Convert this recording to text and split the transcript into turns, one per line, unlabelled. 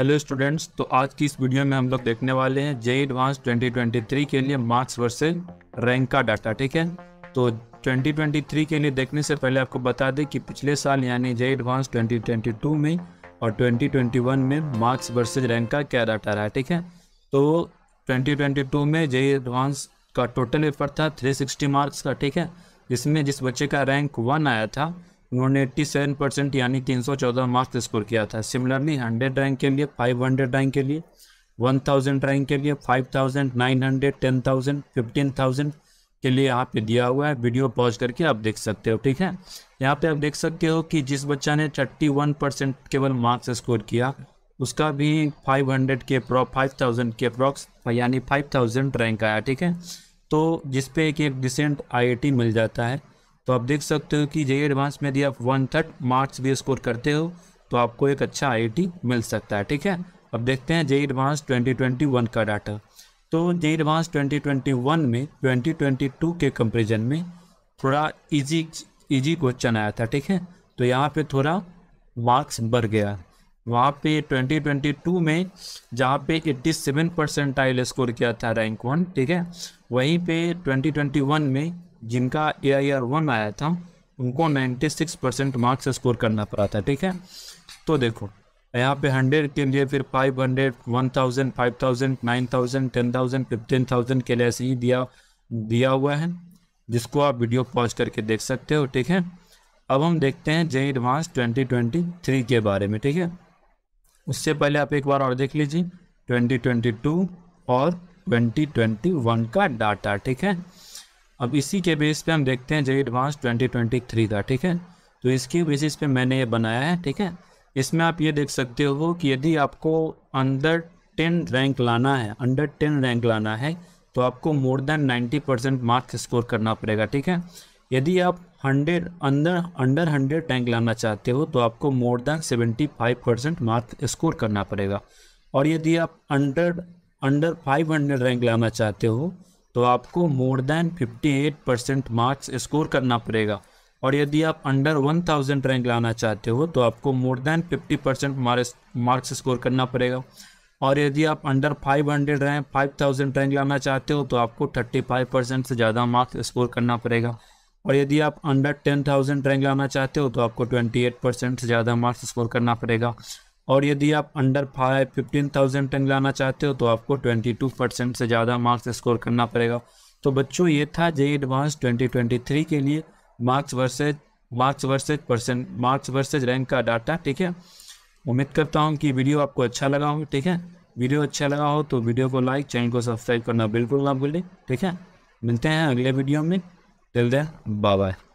hello students तो आज की इस वीडियो में हम लोग देखने वाले हैं जे एडवांस 2023 के लिए मार्क्स वर्सेस रैंक का डाटा ठीक है तो 2023 के लिए देखने से पहले आपको बता दें कि पिछले साल यानी जे एडवांस 2022 में और 2021 में मार्क्स वर्सेज रैंक का क्या डाटा रहा ठीक है तो 2022 में जे एडवांस का टोटल पेपर था थ्री मार्क्स का ठीक है जिसमें जिस बच्चे का रैंक वन आया था उन्होंने 87 परसेंट यानी 314 मार्क्स स्कोर किया था सिमिलरली 100 रैंक के लिए 500 रैंक के लिए 1000 रैंक के लिए टेन थाउजेंड 10000 15000 के लिए यहाँ पे दिया हुआ है वीडियो पॉज करके आप देख सकते हो ठीक है यहाँ पे आप देख सकते हो कि जिस बच्चा ने 31 परसेंट केवल मार्क्स स्कोर किया उसका भी 500 के अप्रॉ 5000 के अप्रॉक्स यानी 5000 रैंक आया ठीक है तो जिस पे एक एक डिसेंट टी मिल जाता है तो आप देख सकते हो कि जेई एडवांस में यदि आप वन थर्ड मार्क्स भी स्कोर करते हो तो आपको एक अच्छा आई मिल सकता है ठीक है अब देखते हैं जेई एडवांस 2021 का डाटा तो जेई एडवांस 2021 में 2022 के कंपेरिजन में थोड़ा इजी इजी क्वेश्चन आया था ठीक है तो यहाँ पे थोड़ा मार्क्स बढ़ गया वहाँ पे 2022 में जहाँ पे 87 परसेंटाइल स्कोर किया था रैंक वन ठीक है वहीं पे 2021 में जिनका ए आई आर वन आया था उनको ninety six percent marks score करना पड़ा था ठीक है तो देखो यहाँ पे हंड्रेड के लिए फिर five hundred one thousand five thousand nine thousand ten thousand fifteen thousand के लिए ऐसे ही दिया दिया हुआ है जिसको आप वीडियो पॉज करके देख सकते हो ठीक है अब हम देखते हैं जय एडवांस ट्वेंटी ट्वेंटी थ्री के बारे में ठीक है उससे पहले आप एक बार और देख लीजिए ट्वेंटी ट्वेंटी टू और ट्वेंटी ट्वेंटी वन का डाटा ठीक है अब इसी के बेस पे हम देखते हैं जय एडवांस ट्वेंटी ट्वेंटी थ्री का ठीक है तो इसके बेसिस पे मैंने ये बनाया है ठीक है इसमें आप ये देख सकते हो कि यदि आपको अंडर टेन रैंक लाना है अंडर टेन रैंक लाना है तो आपको more than ninety percent marks score करना पड़ेगा ठीक है यदि आप हंड्रेड अंदर अंडर हंड्रेड रैंक लाना चाहते हो तो आपको more than seventy five percent marks score करना पड़ेगा और यदि आप under under five hundred rank लाना चाहते हो तो आपको more than 58 percent marks score करना पड़ेगा और यदि आप अंडर 1000 रैंक लाना चाहते हो तो आपको more than 50 percent marks score करना पड़ेगा और यदि आप under 500 rank five thousand rank लाना चाहते हो तो आपको 35 परसेंट से ज़्यादा मार्क्स स्कोर करना पड़ेगा और यदि आप अंडर टेन थाउजेंड रैंक लाना चाहते हो तो आपको एट परसेंट से ज़्यादा मार्क्स स्कोर करना पड़ेगा और यदि आप अंडर फाइव फिफ्टीन थाउजेंड टन लाना चाहते हो तो आपको ट्वेंटी टू परसेंट से ज़्यादा मार्क्स स्कोर करना पड़ेगा तो बच्चों ये था JEE advance twenty twenty three के लिए marks versus marks versus percent marks versus rank का डाटा ठीक है उम्मीद करता हूँ कि वीडियो आपको अच्छा लगा हो ठीक है वीडियो अच्छा लगा हो तो वीडियो को लाइक चैनल को सब्सक्राइब करना बिल्कुल ना भूलें ठीक है मिलते हैं अगले वीडियो में टिल दे बाय बाय